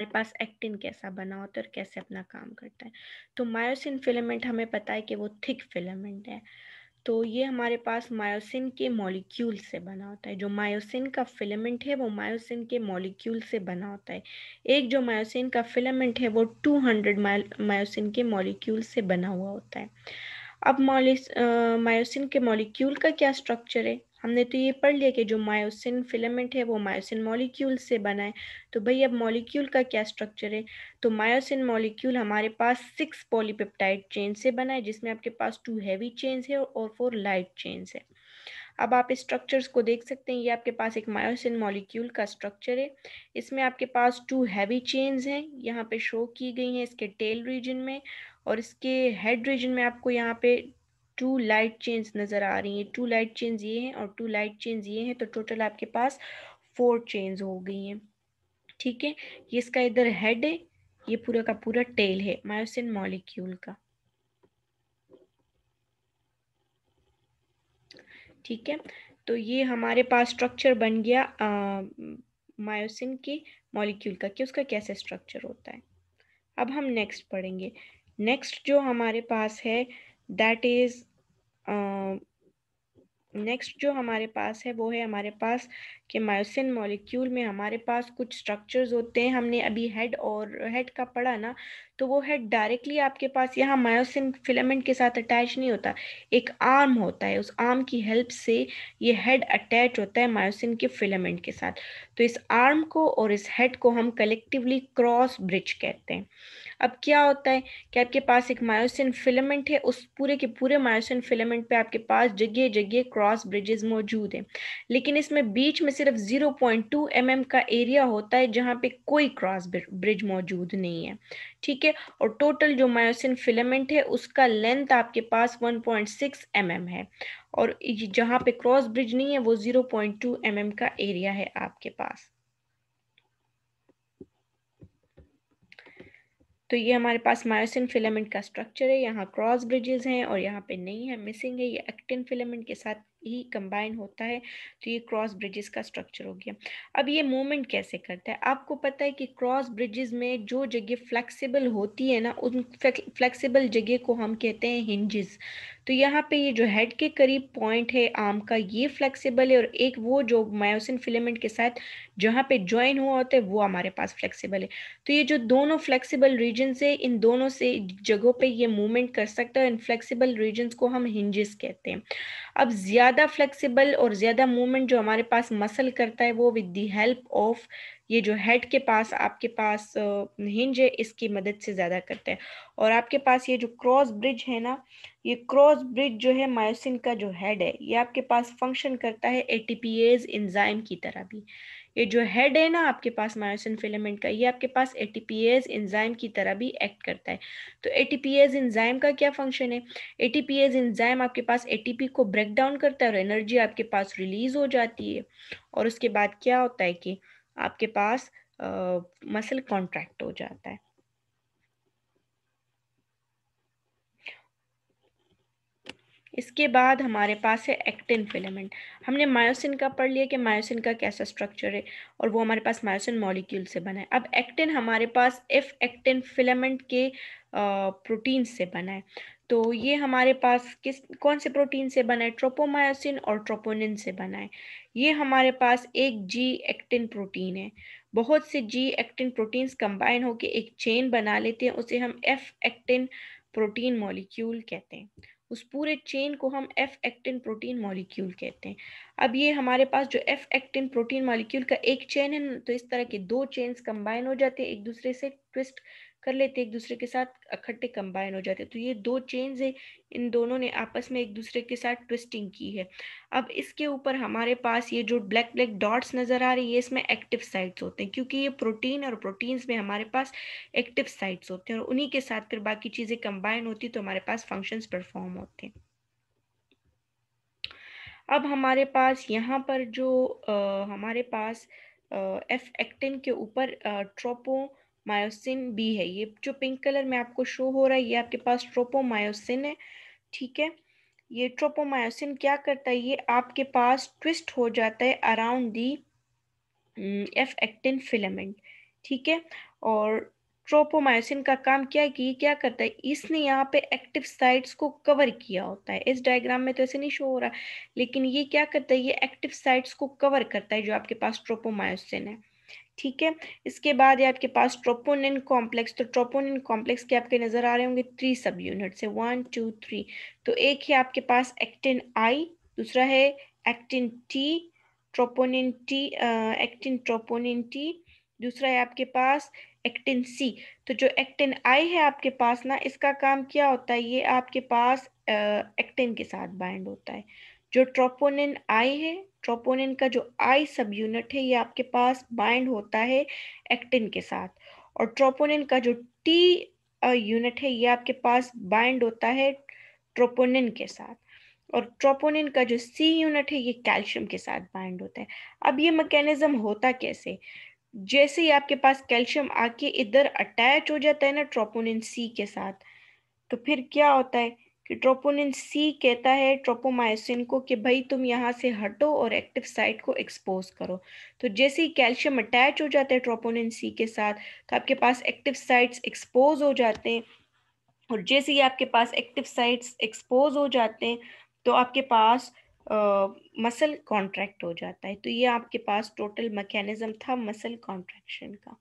हमारे पास एक्टिन कैसा बना होता तो है और कैसे अपना काम करता है तो मायोसिन फिलामेंट हमें पता है कि वो थिक फिलामेंट है तो ये हमारे पास मायोसिन के मॉलिक्यूल से बना होता है जो मायोसिन का फिलामेंट है वो मायोसिन के मॉलिक्यूल से बना होता है एक जो मायोसिन का फिलामेंट है वो 200 मायोसिन के मॉलिक्यूल से बना हुआ होता है अब मायोसिन के मॉलिक्यूल का क्या स्ट्रक्चर है हमने तो ये पढ़ लिया कि जो मायोसिन फिलामेंट है वो मायोसिन मॉलिक्यूल से बना है तो भाई अब मॉलिक्यूल का क्या स्ट्रक्चर है तो मायोसिन मॉलिक्यूल हमारे पास सिक्स पॉलीपेप्टाइड चेन से बना है जिसमें आपके पास टू हैवी चेन्स है और फोर लाइट चेन्स है अब आप इस स्ट्रक्चर्स को देख सकते हैं ये आपके पास एक मायोसिन मॉलिक्यूल का स्ट्रक्चर है इसमें आपके पास टू हैवी चेन्स हैं यहाँ पे शो की गई हैं इसके टेल रीजन में और इसके हेड रीजन में आपको यहाँ पे टू लाइट चेंज नज़र आ रही हैं टू लाइट चेंज ये हैं और टू लाइट चेंज ये हैं तो टोटल आपके पास फोर चेंज हो गई हैं ठीक है ये इसका इधर हेड है ये पूरा का पूरा टेल है मायोसिन मॉलिक्यूल का ठीक है तो ये हमारे पास स्ट्रक्चर बन गया मायोसिन के मॉलिक्यूल का कि उसका कैसे स्ट्रक्चर होता है अब हम नेक्स्ट पढ़ेंगे नेक्स्ट जो हमारे पास है दैट इज नेक्स्ट जो हमारे पास है वो है हमारे पास कि मायोसिन मॉलिक्यूल में हमारे पास कुछ स्ट्रक्चर्स होते हैं हमने अभी हेड और हेड का पढ़ा ना तो वो हेड डायरेक्टली आपके पास यहाँ मायोसिन फिलामेंट के साथ अटैच नहीं होता एक आर्म होता है उस आर्म की हेल्प से ये हेड अटैच होता है मायोसिन के फिलामेंट के साथ तो इस आर्म को और इस हेड को हम कलेक्टिवली क्रॉस ब्रिज कहते हैं अब क्या होता है कि आपके पास एक मायोसिन फिलामेंट है उस पूरे के पूरे मायोसिन फिलामेंट पे आपके पास जगह जगह क्रॉस ब्रिजेस मौजूद हैं लेकिन इसमें बीच में सिर्फ 0.2 पॉइंट mm का एरिया होता है जहाँ पे कोई क्रॉस ब्रिज मौजूद नहीं है ठीक है और टोटल जो मायोसिन फिलामेंट है उसका लेंथ आपके पास 1.6 पॉइंट mm है और जहाँ पे क्रॉस ब्रिज नहीं है वो 0.2 पॉइंट mm का एरिया है आपके पास तो ये हमारे पास मायोसिन फिलामेंट का स्ट्रक्चर है यहाँ क्रॉस ब्रिजेस हैं और यहाँ पे नहीं है मिसिंग है ये एक्टिन फिलामेंट के साथ ही कंबाइन होता है तो ये क्रॉस ब्रिजेस का स्ट्रक्चर हो गया अब ये मूवमेंट कैसे करता है आपको पता है कि क्रॉस ब्रिजेस में जो जगह फ्लेक्सिबल होती है ना उन फ्लेक्सिबल जगह को हम कहते हैं हिंजेस तो यहाँ पे ये जो हेड के करीब पॉइंट है आम का ये फ्लेक्सिबल है और एक वो जो मायोसिन फिलेमेंट के साथ जहाँ पे ज्वाइन हुआ होता है वो हमारे पास फ्लेक्सिबल है तो ये जो दोनों फ्लेक्सिबल रीजन है इन दोनों से जगहों पे ये मूवमेंट कर सकता है इन फ्लेक्सिबल रीजन को हम हिंजेस कहते हैं अब ज़्यादा ज़्यादा फ्लेक्सिबल और ज़्यादा मूवमेंट जो हमारे पास मसल करता है वो विद दी हेल्प ऑफ ये जो हेड के पास आपके पास हिंज है इसकी मदद से ज़्यादा करते हैं और आपके पास ये जो क्रॉस ब्रिज है ना ये क्रॉस ब्रिज जो है मायोसिन का जो हेड है ये आपके पास फंक्शन करता है एटीपीएज एंजाइम की तरह भी ये जो हेड है ना आपके पास मायोसिन फिलामेंट का ये आपके पास एटीपीएज एंजाइम की तरह भी एक्ट करता है तो एटीपीएज एंजाइम का क्या फंक्शन है एटीपीएज एंजाइम आपके पास एटीपी को ब्रेक डाउन करता है और एनर्जी आपके पास रिलीज हो जाती है और उसके बाद क्या होता है कि आपके पास मसल uh, कॉन्ट्रैक्ट हो जाता है इसके बाद हमारे पास है एक्टिन फिलामेंट हमने मायोसिन का पढ़ लिया कि मायोसिन का कैसा स्ट्रक्चर है और वो हमारे पास मायोसिन मॉलिक्यूल से बना है अब एक्टिन हमारे पास एफ एक्टिन फिलामेंट के प्रोटीन से बना है तो ये हमारे पास किस कौन से प्रोटीन से बना है ट्रोपोमायोसिन और ट्रोपोनिन से बना है ये हमारे पास एक जी एक्टिन प्रोटीन है बहुत से जी एक्टिन प्रोटीन्स कंबाइन होकर एक चेन बना लेते हैं उसे हम एफ एक्टिन प्रोटीन मॉलिक्यूल कहते हैं उस पूरे चेन को हम एफ एक्टिन प्रोटीन मॉलिक्यूल कहते हैं अब ये हमारे पास जो एफ एक्टिन प्रोटीन मॉलिक्यूल का एक चेन है तो इस तरह के दो चेन्स कंबाइन हो जाते हैं एक दूसरे से ट्विस्ट कर लेते एक दूसरे के साथ इकट्ठे कंबाइन हो जाते तो ये दो चेन्स है इन दोनों ने आपस में एक दूसरे के साथ ट्विस्टिंग की है अब इसके ऊपर हमारे पास ये जो ब्लैक ब्लैक डॉट्स नज़र आ रही है इसमें एक्टिव साइट्स होते हैं क्योंकि ये प्रोटीन और प्रोटीन्स में हमारे पास एक्टिव साइट्स होते हैं और उन्हीं के साथ फिर बाकी चीज़ें कंबाइन होती तो हमारे पास फंक्शन परफॉर्म होते हैं अब हमारे पास यहाँ पर जो आ, हमारे पास एफ एक्टिन के ऊपर ट्रोपो मायोसिन बी है ये जो पिंक कलर में आपको शो हो रहा है ये आपके पास ट्रोपोमायोसिन है ठीक है ये ट्रोपोमायोसिन क्या करता है ये आपके पास ट्विस्ट हो जाता है around the F actin filament ठीक है और ट्रोपोमायोसिन का काम क्या है कि ये क्या करता है इसने यहाँ पे एक्टिव साइट्स को कवर किया होता है इस डायग्राम में तो ऐसे नहीं शो हो रहा लेकिन ये क्या करता है ये एक्टिव साइट्स को कवर करता है जो आपके पास ट्रोपोमायोसिन है ठीक है इसके बाद ये आपके पास ट्रोपोनिन कॉम्प्लेक्स तो ट्रोपोनिन कॉम्प्लेक्स के आपके नज़र आ रहे होंगे थ्री सब यूनिट से वन टू थ्री तो एक है आपके पास एक्टिन आई दूसरा है actin T troponin T actin troponin T दूसरा है आपके पास एक्टिन सी तो जो एक्टिन आई है आपके पास ना इसका काम क्या होता है ये आपके पास एक्टिन के साथ बाइंड होता है जो ट्रोपोनिन आई है ट्रोपोनिन का जो आई सब यूनिट है ये आपके पास बाइंड होता है एक्टिन के साथ और ट्रोपोनिन का जो टी यूनिट है ये आपके पास बाइंड होता है ट्रोपोनिन के साथ और ट्रोपोनिन का जो सी यूनिट है ये कैल्शियम के साथ बाइंड होता है अब ये मैकेनिज्म होता कैसे जैसे ही आपके पास कैल्शियम आके इधर अटैच हो जाता है ना ट्रोपोनिन सी के साथ तो फिर क्या होता है कि ट्रोपोनिन सी कहता है ट्रोपोमायोसिन को कि भाई तुम यहाँ से हटो और एक्टिव साइट को एक्सपोज करो तो जैसे ही कैल्शियम अटैच हो जाता है ट्रोपोनिन सी के साथ तो आपके पास एक्टिव साइट्स एक्सपोज हो जाते हैं और जैसे ही आपके पास एक्टिव साइट्स एक्सपोज हो जाते हैं तो आपके पास मसल uh, कॉन्ट्रैक्ट हो जाता है तो ये आपके पास टोटल मैकेनिज़्म था मसल कॉन्ट्रैक्शन का